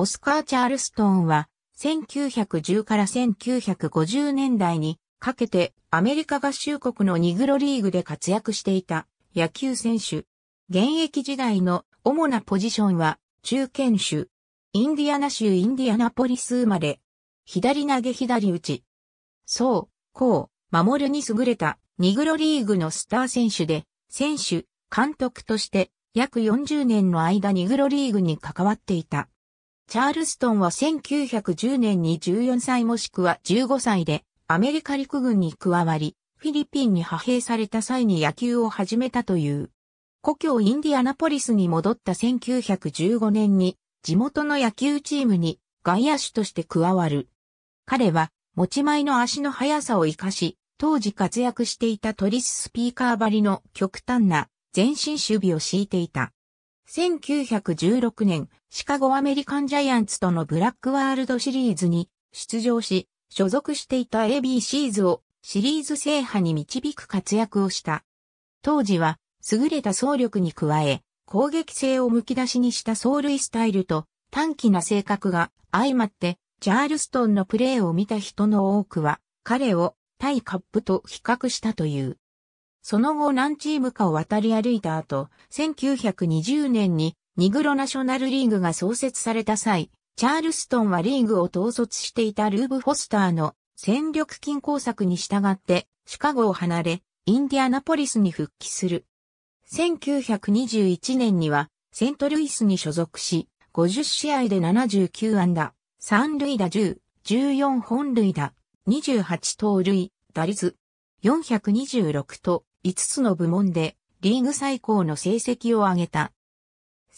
オスカー・チャールストンは、1910から1950年代にかけてアメリカ合衆国のニグロリーグで活躍していた野球選手。現役時代の主なポジションは中堅手。インディアナ州インディアナポリス生まれ。左投げ左打ち。そう、こう、守るに優れたニグロリーグのスター選手で、選手、監督として約40年の間ニグロリーグに関わっていた。チャールストンは1910年に14歳もしくは15歳でアメリカ陸軍に加わり、フィリピンに派兵された際に野球を始めたという。故郷インディアナポリスに戻った1915年に地元の野球チームに外野手として加わる。彼は持ち前の足の速さを活かし、当時活躍していたトリス・スピーカー張りの極端な全身守備を敷いていた。1916年、シカゴアメリカンジャイアンツとのブラックワールドシリーズに出場し、所属していた ABCs をシリーズ制覇に導く活躍をした。当時は、優れた走力に加え、攻撃性をむき出しにした走塁スタイルと短気な性格が相まって、チャールストンのプレーを見た人の多くは、彼を対カップと比較したという。その後何チームかを渡り歩いた後、1920年にニグロナショナルリーグが創設された際、チャールストンはリーグを統率していたルーブ・フォスターの戦力均衡策に従ってシカゴを離れ、インディアナポリスに復帰する。1921年にはセントルイスに所属し、50試合で79安打、3塁打10、14本塁打、28盗塁、打率426と5つの部門でリーグ最高の成績を挙げた。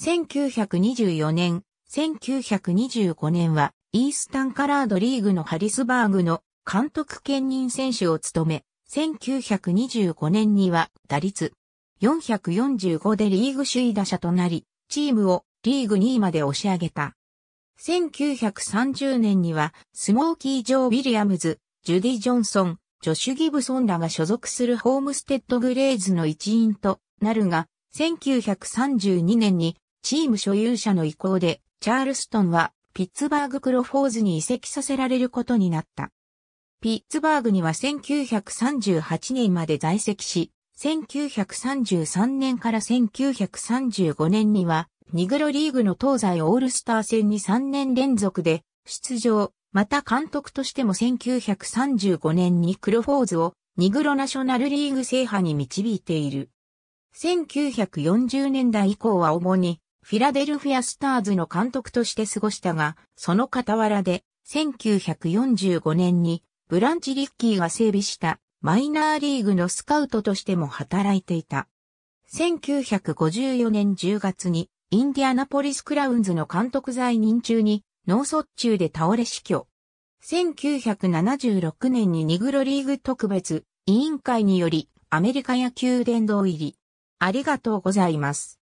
1924年、1925年はイースタンカラードリーグのハリスバーグの監督兼任選手を務め、1925年には打率445でリーグ首位打者となり、チームをリーグ2位まで押し上げた。1930年にはスモーキー・ジョー・ウィリアムズ、ジュディ・ジョンソン、ジョシュ・ギブソンらが所属するホームステッド・グレーズの一員となるが、1932年にチーム所有者の意向で、チャールストンはピッツバーグ・クロフォーズに移籍させられることになった。ピッツバーグには1938年まで在籍し、1933年から1935年には、ニグロリーグの東西オールスター戦に3年連続で出場、また監督としても1935年にクロフォーズをニグロナショナルリーグ制覇に導いている。1940年代以降は主にフィラデルフィアスターズの監督として過ごしたが、その傍らで1945年にブランチ・リッキーが整備したマイナーリーグのスカウトとしても働いていた。1954年10月にインディアナポリス・クラウンズの監督在任中に脳卒中で倒れ死去。1976年にニグロリーグ特別委員会によりアメリカ野球殿堂入り。ありがとうございます。